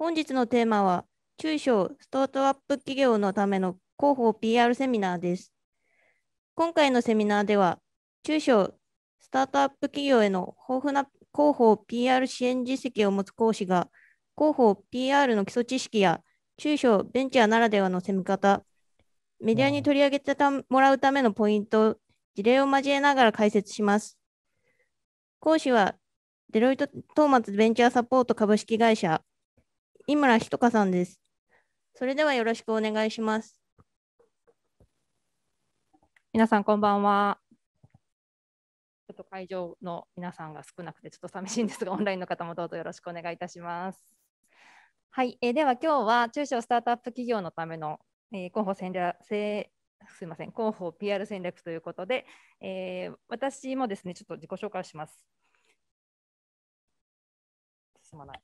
本日のテーマは、中小スタートアップ企業のための広報 PR セミナーです。今回のセミナーでは、中小スタートアップ企業への豊富な広報 PR 支援実績を持つ講師が、広報 PR の基礎知識や中小ベンチャーならではの攻め方、メディアに取り上げてもらうためのポイント、事例を交えながら解説します。講師は、デロイト・トーマツベンチャーサポート株式会社、井村ひとかさんです。それではよろしくお願いします。皆さん、こんばんは。ちょっと会場の皆さんが少なくてちょっと寂しいんですが、オンラインの方もどうぞよろしくお願いいたします。はい、えー、では今日は中小スタートアップ企業のための、えー、広報戦略すみません広報 PR 戦略ということで、えー、私もですねちょっと自己紹介します。進まない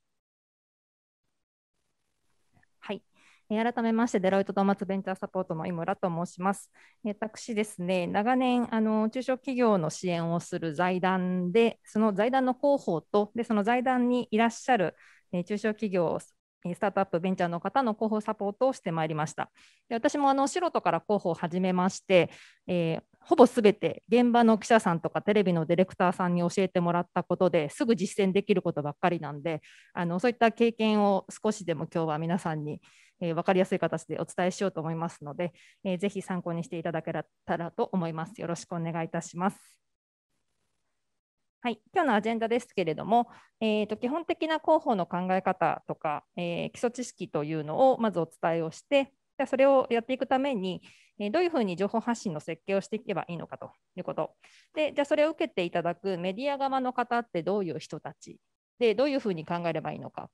改めまして、デロイトトーマツベンチャーサポートの井村と申します。私ですね、長年、あの中小企業の支援をする財団で、その財団の広報と、でその財団にいらっしゃる、中小企業スタートアップベンチャーの方の広報サポートをしてまいりました。で私もあの素人から広報を始めまして、えー、ほぼすべて現場の記者さんとかテレビのディレクターさんに教えてもらったことですぐ実践できることばっかりなんであのそういった経験を少しでも今日は皆さんにえー、分かりやすい形でお伝えしようと思いますので、えー、ぜひ参考にしていただけたらと思います。よろしくお願いいたします。はい、今日のアジェンダですけれども、えーと、基本的な広報の考え方とか、えー、基礎知識というのをまずお伝えをして、じゃそれをやっていくために、えー、どういうふうに情報発信の設計をしていけばいいのかということ。で、じゃあそれを受けていただくメディア側の方ってどういう人たちで、どういうふうに考えればいいのか。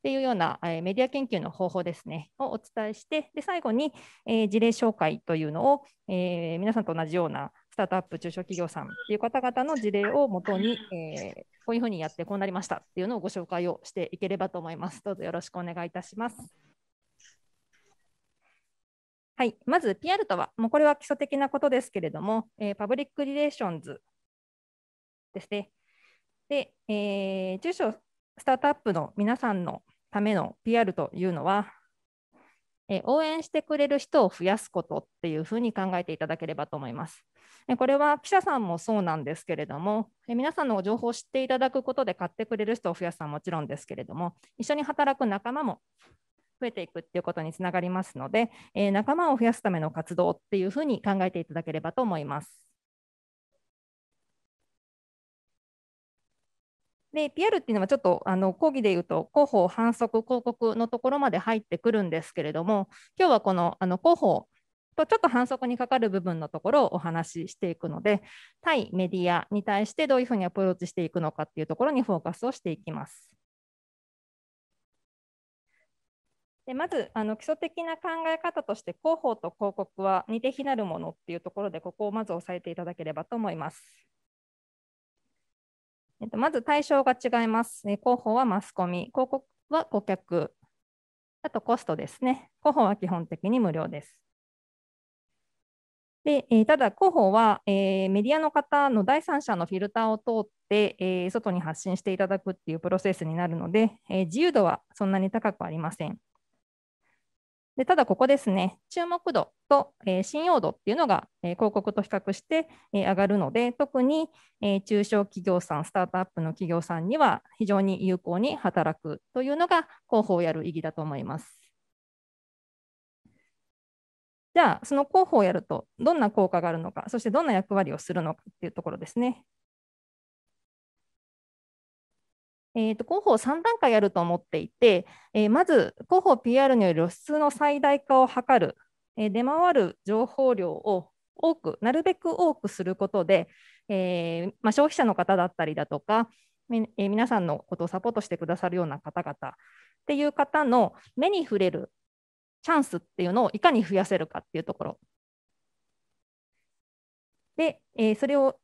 っていうような、えメディア研究の方法ですね、をお伝えして、で最後に、え事例紹介というのを、え皆さんと同じようなスタートアップ、中小企業さんという方々の事例をもとに、えこういうふうにやってこうなりましたっていうのをご紹介をしていければと思います。どうぞよろしくお願いいたします。はい、まず PR とは、もうこれは基礎的なことですけれども、えー、パブリックリレーションズですね。で、えー、中小スタートアップの皆さんのための PR というのは、え応援してくれる人を増やすことっていうふうに考えていただければと思います。これは記者さんもそうなんですけれども、皆さんの情報を知っていただくことで買ってくれる人を増やすのはもちろんですけれども、一緒に働く仲間も増えていくっていうことにつながりますので、え仲間を増やすための活動っていうふうに考えていただければと思います。で PR っていうのはちょっとあの講義で言うと広報反則広告のところまで入ってくるんですけれども今日はこのあの広報とちょっと反則にかかる部分のところをお話ししていくので対メディアに対してどういうふうにアプローチしていくのかっていうところにフォーカスをしていきます。でまずあの基礎的な考え方として広報と広告は似て非なるものっていうところでここをまず押さえていただければと思います。えっと、まず対象が違います。え広報はマスコミ、広告は顧客、あとコストですね。広報は基本的に無料です。でえただ、広報は、えー、メディアの方の第三者のフィルターを通って、えー、外に発信していただくっていうプロセスになるので、えー、自由度はそんなに高くありません。でただここですね、注目度と、えー、信用度っていうのが、えー、広告と比較して、えー、上がるので、特に、えー、中小企業さん、スタートアップの企業さんには非常に有効に働くというのが広報をやる意義だと思います。じゃあ、その広報をやるとどんな効果があるのか、そしてどんな役割をするのかっていうところですね。えーと、広報3段階やると思っていて、えー、まず広報 PR による露出の最大化を図る、えー、出回る情報量を多くなるべく多くすることで、えー、まあ、消費者の方だったりだとか、え皆さんのことをサポートしてくださるような方々っていう方の目に触れるチャンスっていうのをいかに増やせるかっていうところで、えそれを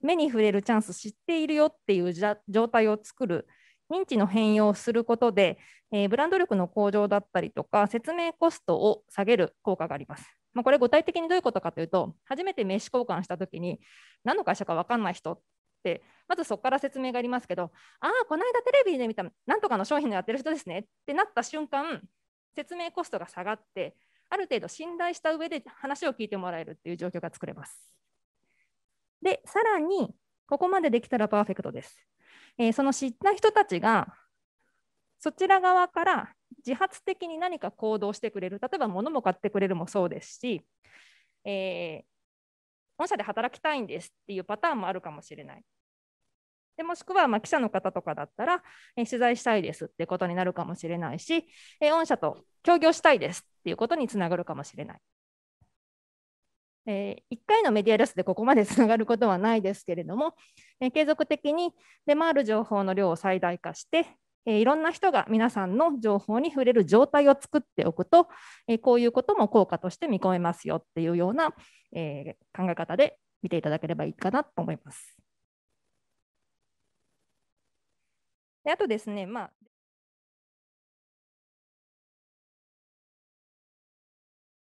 目に触れるチャンス知っているよっていう状態を作る認知の変容をすることで、えー、ブランド力の向上だったりとか説明コストを下げる効果があります。まあ、これ具体的にどういうことかというと初めて名刺交換した時に何の会社か分かんない人ってまずそこから説明がありますけどああこの間テレビで見たなんとかの商品のやってる人ですねってなった瞬間説明コストが下がってある程度信頼した上で話を聞いてもらえるっていう状況が作れます。で、さらに、ここまでできたらパーフェクトです。えー、その知った人たちが、そちら側から自発的に何か行動してくれる、例えば物も買ってくれるもそうですし、えー、社で働きたいんですっていうパターンもあるかもしれない。でもしくはま記者の方とかだったら、えー、取材したいですってことになるかもしれないし、えー、御社と協業したいですっていうことにつながるかもしれない。えー、1回のメディアレスでここまでつながることはないですけれども、えー、継続的に出回る情報の量を最大化して、えー、いろんな人が皆さんの情報に触れる状態を作っておくと、えこういうことも効果として見込めますよっていうような、え考え方で見ていただければいいかなと思います。であとですね、まあ